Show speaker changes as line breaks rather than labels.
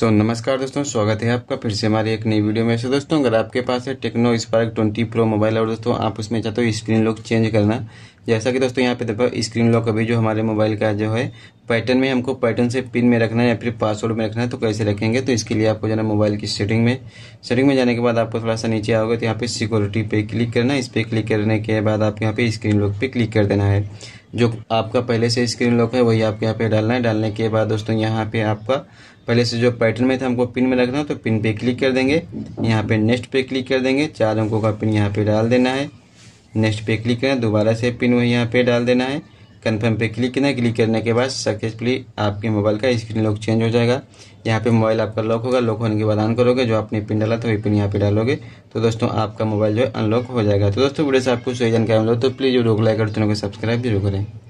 सो so, नमस्कार दोस्तों स्वागत है आपका फिर से हमारे एक नई वीडियो में सो दोस्तों अगर आपके पास है Tecno Spark twenty Pro mobile और दोस्तों आप उसमें चाहते हो स्क्रीन लॉक चेंज करना जैसा कि दोस्तों यहाँ पे देखो स्क्रीन लॉक अभी जो हमारे मोबाइल का जो है पैटर्न में हमको पैटर्न से पिन में रखना है या फिर पासवर्ड में रखना है तो कैसे रखेंगे तो इसके लिए आपको जाना मोबाइल की सेटिंग में सेटिंग में जाने के बाद आपको थोड़ा सा नीचे आओगे तो यहाँ पे सिक्योरिटी पे क्लिक करना है इस पर क्लिक करने के बाद आपको यहाँ पे स्क्रीन लॉक पे क्लिक कर देना है जो आपका पहले से स्क्रीन लॉक है वही आपको यहाँ पे डालना है डालने के बाद दोस्तों यहाँ पे आपका पहले से जो पैटर्न में था हमको पिन में रखना है तो पिन पे क्लिक कर देंगे यहाँ पे नेक्स्ट पे क्लिक कर देंगे चार अंकों का पिन यहाँ पे डाल देना है नेक्स्ट पे क्लिक करना दोबारा से पिन वही यहाँ पे डाल देना है कन्फर्म पे क्लिक करना क्लिक करने के बाद सक्सेसफुली आपके मोबाइल का स्क्रीन लॉक चेंज हो जाएगा यहाँ पे मोबाइल आपका लॉक होगा लॉक होने के बाद ऑन करोगे जो आपने पिन डाला था वही पिन यहाँ पे डालोगे तो दोस्तों आपका मोबाइल जो है अनलॉक हो जाएगा तो दोस्तों वीडियो से आपको सही जानकारी मिलो तो प्लीज़ जो रोक लाइक कर चैनल को सब्सक्राइब जरूर करें